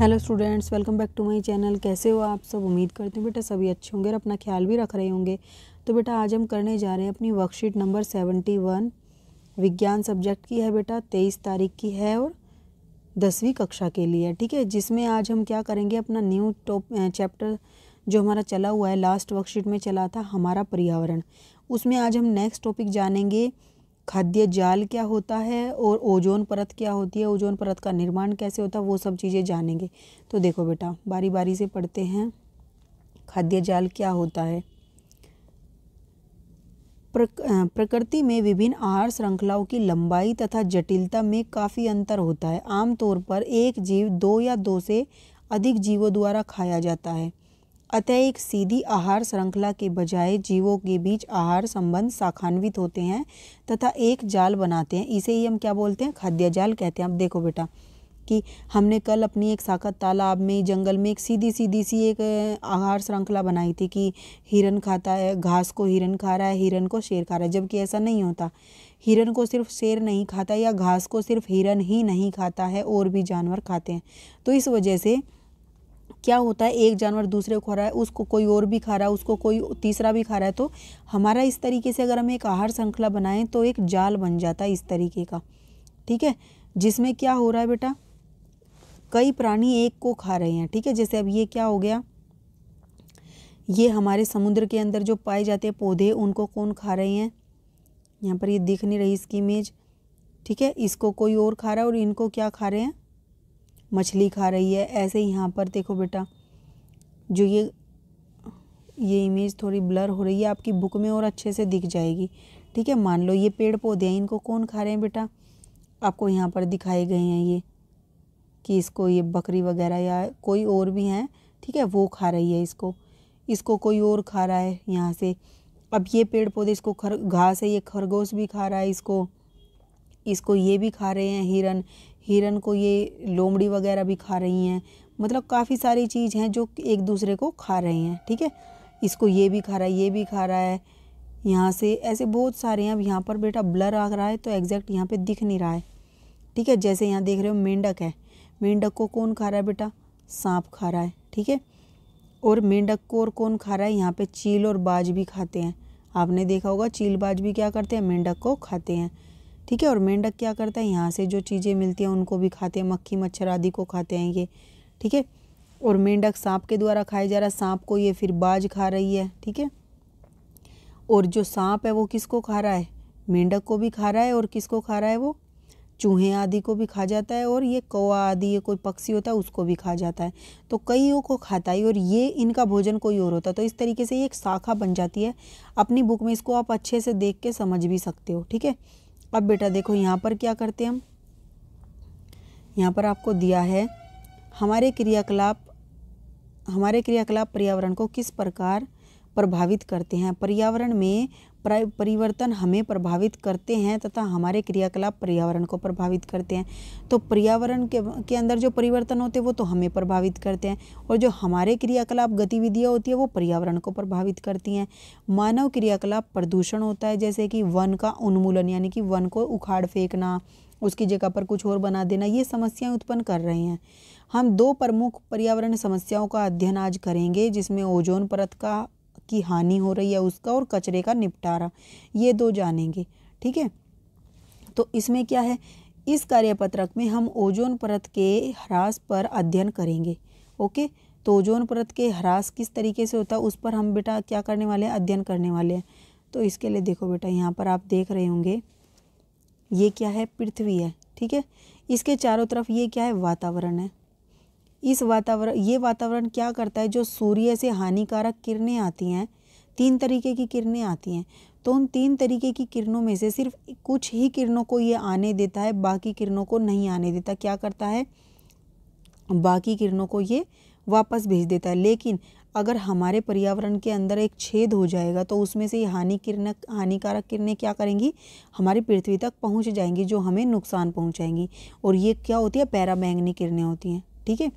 hello students welcome back to my channel कैसे हो आप सब उम्मीद करते हैं बेटा सभी अच्छे होंगे और अपना ख्याल भी रख रहे होंगे तो बेटा आज हम करने जा रहे हैं अपनी वर्कशीट नंबर सेवेंटी वन विज्ञान सब्जेक्ट की है बेटा तेईस तारीख की है और दसवीं कक्षा के लिए ठीक है जिसमें आज हम क्या करेंगे अपना न्यू टॉप चैप्टर जो हमारा चला हुआ है लास्ट वर्कशीट में चला था हमारा पर्यावरण उसमें आज हम नेक्स्ट टॉपिक जानेंगे खाद्य जाल क्या होता है और ओजोन परत क्या होती है ओजोन परत का निर्माण कैसे होता है वो सब चीज़ें जानेंगे तो देखो बेटा बारी बारी से पढ़ते हैं खाद्य जाल क्या होता है प्रकृति में विभिन्न आहार श्रृंखलाओं की लंबाई तथा जटिलता में काफ़ी अंतर होता है आमतौर पर एक जीव दो या दो से अधिक जीवों द्वारा खाया जाता है अतः एक सीधी आहार श्रृंखला के बजाय जीवों के बीच आहार संबंध शाखान्वित होते हैं तथा एक जाल बनाते हैं इसे ही हम क्या बोलते हैं खाद्य जाल कहते हैं अब देखो बेटा कि हमने कल अपनी एक साखत तालाब में जंगल में एक सीधी सीधी सी एक आहार श्रृंखला बनाई थी कि हिरन खाता है घास को हिरन खा रहा है हिरन को शेर खा रहा है जबकि ऐसा नहीं होता हिरन को सिर्फ शेर नहीं खाता या घास को सिर्फ हिरन ही नहीं खाता है और भी जानवर खाते हैं तो इस वजह से क्या होता है एक जानवर दूसरे को खा रहा है उसको कोई और भी खा रहा है उसको कोई तीसरा भी खा रहा है तो हमारा इस तरीके से अगर हम एक आहार श्रृंखला बनाएं तो एक जाल बन जाता है इस तरीके का ठीक है जिसमें क्या हो रहा है बेटा कई प्राणी एक को खा रहे हैं ठीक है जैसे अब ये क्या हो गया ये हमारे समुद्र के अंदर जो पाए जाते हैं पौधे उनको कौन खा रहे हैं यहाँ पर ये दिख नहीं रही इसकी इमेज ठीक है इसको कोई और खा रहा है और इनको क्या खा रहे हैं मछली खा रही है ऐसे यहाँ पर देखो बेटा जो ये ये इमेज थोड़ी ब्लर हो रही है आपकी बुक में और अच्छे से दिख जाएगी ठीक है मान लो ये पेड़ पौधे हैं इनको कौन खा रहे हैं बेटा आपको यहाँ पर दिखाए गए हैं ये कि इसको ये बकरी वगैरह या कोई और भी हैं ठीक है वो खा रही है इसको इसको कोई और खा रहा है यहाँ से अब ये पेड़ पौधे इसको खर घास है ये खरगोश भी खा रहा है इसको इसको ये भी खा रहे हैं हिरन हिरन को ये लोमड़ी वगैरह भी खा रही हैं मतलब काफ़ी सारी चीज़ हैं जो एक दूसरे को खा रहे हैं ठीक है इसको ये भी खा रहा है ये भी खा रहा है यहाँ से ऐसे बहुत सारे हैं अब यहाँ पर बेटा ब्लर आ रहा है तो एग्जैक्ट यहाँ पे दिख नहीं रहा है ठीक है जैसे यहाँ देख रहे हो मेंढक है मेंढक को कौन खा रहा है बेटा सांप खा रहा है ठीक है और मेंढक को और कौन खा रहा है यहाँ पे चील और बाज भी खाते हैं आपने देखा होगा चील बाज भी क्या करते हैं मेंढक को खाते हैं ठीक है और मेंढक क्या करता है यहाँ से जो चीज़ें मिलती हैं उनको भी खाते हैं मक्खी मच्छर आदि को खाते हैं ये ठीक है और मेंढक सांप के द्वारा खाया जा रहा है सांप को ये फिर बाज खा रही है ठीक है और जो सांप है वो किसको खा रहा है मेंढक को भी खा रहा है और किसको खा रहा है वो चूहे आदि को भी खा जाता है और ये कौआ आदि ये कोई पक्षी होता है उसको भी खा जाता है तो कईयों को खाता है और ये इनका भोजन कोई और होता है तो इस तरीके से ये एक शाखा बन जाती है अपनी बुक में इसको आप अच्छे से देख के समझ भी सकते हो ठीक है अब बेटा देखो यहाँ पर क्या करते हैं हम यहाँ पर आपको दिया है हमारे क्रियाकलाप हमारे क्रियाकलाप पर्यावरण को किस प्रकार प्रभावित करते हैं पर्यावरण में परिवर्तन हमें प्रभावित करते हैं तथा हमारे क्रियाकलाप पर्यावरण को प्रभावित करते हैं तो पर्यावरण के के अंदर जो परिवर्तन होते हैं वो तो हमें प्रभावित करते हैं और जो हमारे क्रियाकलाप गतिविधियाँ होती है वो पर्यावरण को प्रभावित करती हैं मानव क्रियाकलाप प्रदूषण होता है जैसे कि वन का उन्मूलन यानी कि वन को उखाड़ फेंकना उसकी जगह पर कुछ और बना देना ये समस्याएं उत्पन्न कर रहे हैं हम दो प्रमुख पर्यावरण समस्याओं का अध्ययन आज करेंगे जिसमें ओजोन परत का की हानि हो रही है उसका और कचरे का निपटारा ये दो जानेंगे ठीक है तो इसमें क्या है इस कार्यपत्रक में हम ओजोन परत के ह्रास पर अध्ययन करेंगे ओके तो ओजोन परत के ह्रास किस तरीके से होता है उस पर हम बेटा क्या करने वाले हैं अध्ययन करने वाले हैं तो इसके लिए देखो बेटा यहाँ पर आप देख रहे होंगे ये क्या है पृथ्वी है ठीक है इसके चारों तरफ ये क्या है वातावरण है इस वातावरण ये वातावरण क्या करता है जो सूर्य से हानिकारक किरणें आती हैं तीन तरीके की किरणें आती हैं तो उन तीन तरीके की किरणों में से सिर्फ कुछ ही किरणों को ये आने देता है बाकी किरणों को नहीं आने देता क्या करता है बाकी किरणों को ये वापस भेज देता है लेकिन अगर हमारे पर्यावरण के अंदर एक छेद हो जाएगा तो उसमें से ये हानि किरण हानिकारक किरणें क्या करेंगी हमारी पृथ्वी तक पहुंच जाएंगी जो हमें नुकसान पहुंचाएंगी और ये क्या होती है पैरामैंगनी किरणें होती हैं ठीक है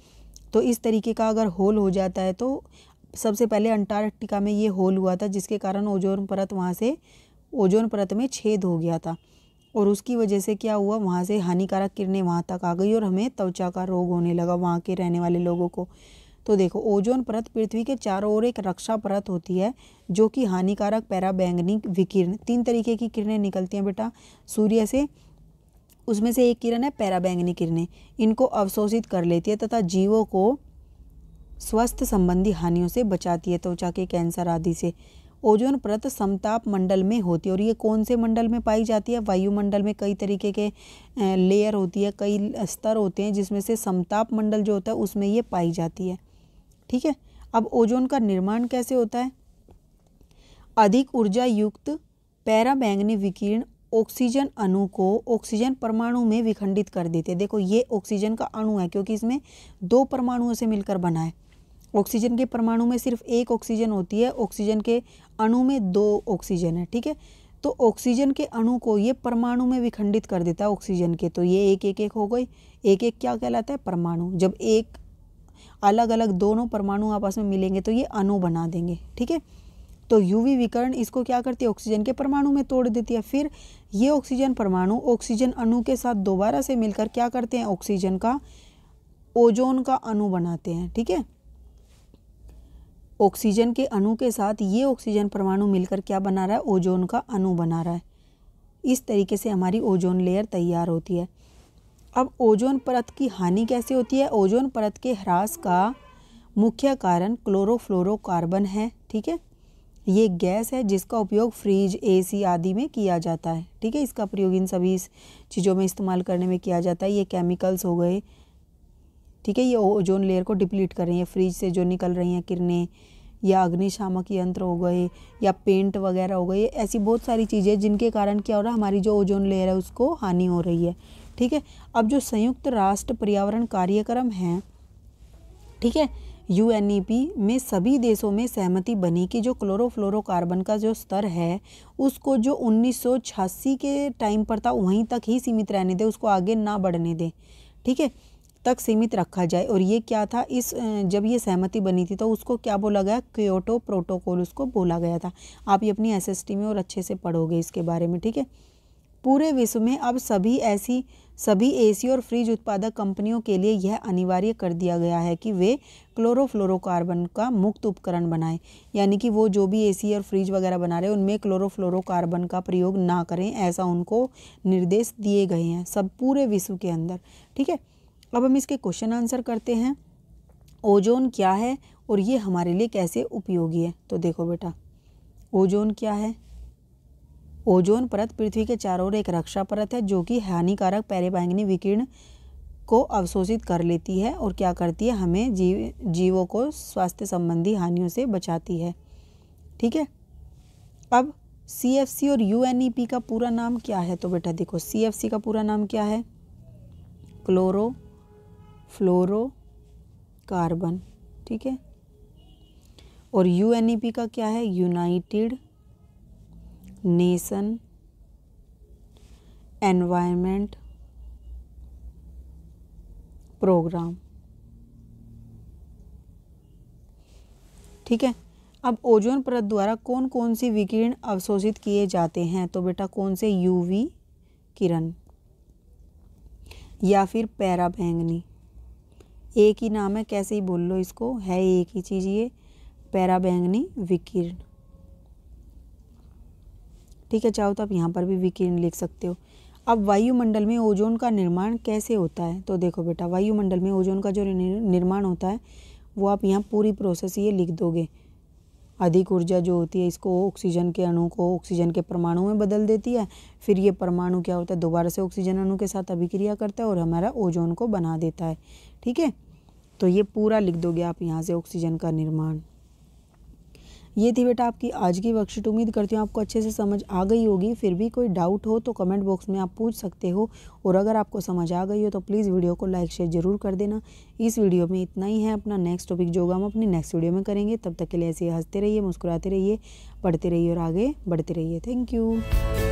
तो इस तरीके का अगर होल हो जाता है तो सबसे पहले अंटार्कटिका में ये होल हुआ था जिसके कारण ओजोन परत वहाँ से ओजोन परत में छेद हो गया था और उसकी वजह से क्या हुआ वहाँ से हानिकारक किरणें वहाँ तक आ गई और हमें त्वचा का रोग होने लगा वहाँ के रहने वाले लोगों को तो देखो ओजोन परत पृथ्वी के चारों ओर एक रक्षा परत होती है जो कि हानिकारक पैराबैंगनिक विकिरण तीन तरीके की किरणें निकलती हैं बेटा सूर्य से उसमें से एक किरण है पैराबैंगनी किरणें इनको अवशोषित कर लेती है तथा जीवों को स्वस्थ संबंधी हानियों से बचाती है त्वचा के कैंसर आदि से ओजोन परत समताप मंडल में होती है और ये कौन से मंडल में पाई जाती है वायुमंडल में कई तरीके के लेयर होती है कई स्तर होते हैं जिसमें से समताप मंडल जो होता है उसमें ये पाई जाती है ठीक है अब ओजोन का निर्माण कैसे होता है अधिक ऊर्जा युक्त पैराबैंगनी विकिरण ऑक्सीजन अणु को ऑक्सीजन परमाणु में विखंडित कर देते देखो ये ऑक्सीजन का अणु है क्योंकि इसमें दो परमाणुओं से मिलकर बना है ऑक्सीजन के परमाणु में सिर्फ एक ऑक्सीजन होती है ऑक्सीजन के अणु में दो ऑक्सीजन है ठीक है तो ऑक्सीजन के अणु को ये परमाणु में विखंडित कर देता है ऑक्सीजन के तो ये एक एक एक हो गई एक एक क्या कहलाता है परमाणु जब एक अलग अलग दोनों परमाणु आपस में मिलेंगे तो ये अणु बना देंगे ठीक है तो यूवी विकर्ण इसको क्या करती है ऑक्सीजन के परमाणु में तोड़ देती है फिर ये ऑक्सीजन परमाणु ऑक्सीजन अणु के साथ दोबारा से मिलकर क्या करते हैं ऑक्सीजन का ओजोन का अणु बनाते हैं ठीक है ऑक्सीजन के अणु के साथ ये ऑक्सीजन परमाणु मिलकर क्या बना रहा है ओजोन का अणु बना रहा है इस तरीके से हमारी ओजोन लेयर तैयार होती है अब ओजोन परत की हानि कैसे होती है ओजोन परत के ह्रास का मुख्य कारण क्लोरोफ्लोरोकार्बन है ठीक है ये गैस है जिसका उपयोग फ्रिज एसी आदि में किया जाता है ठीक है इसका प्रयोग इन सभी चीज़ों में इस्तेमाल करने में किया जाता है ये केमिकल्स हो गए ठीक है ये ओजोन लेयर को डिप्लीट कर रही है फ्रिज से जो निकल रही हैं किरणें या अग्निशामक यंत्र हो गए या पेंट वगैरह हो गए ऐसी बहुत सारी चीज़ें जिनके कारण क्या हो रहा है हमारी जो ओजोन लेयर है उसको हानि हो रही है ठीक है अब जो संयुक्त राष्ट्र पर्यावरण कार्यक्रम है ठीक है यू e में सभी देशों में सहमति बनी कि जो क्लोरोफ्लोरोकार्बन का जो स्तर है उसको जो 1986 के टाइम पर था वहीं तक ही सीमित रहने दें उसको आगे ना बढ़ने दें ठीक है तक सीमित रखा जाए और ये क्या था इस जब ये सहमति बनी थी तो उसको क्या बोला गया क्योटो प्रोटोकॉल उसको बोला गया था आप ये अपनी एसएसटी में और अच्छे से पढ़ोगे इसके बारे में ठीक है पूरे विश्व में अब सभी ऐसी सभी एसी और फ्रिज उत्पादक कंपनियों के लिए यह अनिवार्य कर दिया गया है कि वे क्लोरोफ्लोरोकार्बन का मुक्त उपकरण बनाएं यानी कि वो जो भी एसी और फ्रिज वगैरह बना रहे हैं उनमें क्लोरोफ्लोरोकार्बन का प्रयोग ना करें ऐसा उनको निर्देश दिए गए हैं सब पूरे विश्व के अंदर ठीक है अब हम इसके क्वेश्चन आंसर करते हैं ओजोन क्या है और ये हमारे लिए कैसे उपयोगी है तो देखो बेटा ओजोन क्या है ओजोन परत पृथ्वी के चारों ओर एक रक्षा परत है जो कि हानिकारक पैरेबांगनी विकिरण को अवशोषित कर लेती है और क्या करती है हमें जीव जीवों को स्वास्थ्य संबंधी हानियों से बचाती है ठीक है अब सी एफ सी और यू एन ई पी का पूरा नाम क्या है तो बेटा देखो सी एफ सी का पूरा नाम क्या है क्लोरो फ्लोरो कार्बन ठीक है और यू पी e का क्या है यूनाइटेड नेशन एनवायरमेंट प्रोग्राम ठीक है अब ओजोन परत द्वारा कौन कौन सी विकिरण अवशोषित किए जाते हैं तो बेटा कौन से यूवी किरण या फिर पैरा बैंगनी एक ही नाम है कैसे ही बोल लो इसको है एक ही चीज़ ये पैरा बैंगनी विकिरण ठीक है चाहो तो आप यहाँ पर भी विकिरण लिख सकते हो अब वायुमंडल में ओजोन का निर्माण कैसे होता है तो देखो बेटा वायुमंडल में ओजोन का जो निर्माण होता है वो आप यहाँ पूरी प्रोसेस ये लिख दोगे अधिक ऊर्जा जो होती है इसको ऑक्सीजन के अणु को ऑक्सीजन के परमाणु में बदल देती है फिर ये परमाणु क्या होता है दोबारा से ऑक्सीजन अणु के साथ अभिक्रिया करता है और हमारा ओजोन को बना देता है ठीक है तो ये पूरा लिख दोगे आप यहाँ से ऑक्सीजन का निर्माण ये थी बेटा आपकी आज की वर्कशीट उम्मीद करती हूँ आपको अच्छे से समझ आ गई होगी फिर भी कोई डाउट हो तो कमेंट बॉक्स में आप पूछ सकते हो और अगर आपको समझ आ गई हो तो प्लीज़ वीडियो को लाइक शेयर जरूर कर देना इस वीडियो में इतना ही है अपना नेक्स्ट टॉपिक जो होगा हम अपनी नेक्स्ट वीडियो में करेंगे तब तक के लिए ऐसे हंसते रहिए मुस्कुराते रहिए पढ़ते रहिए और आगे बढ़ते रहिए थैंक यू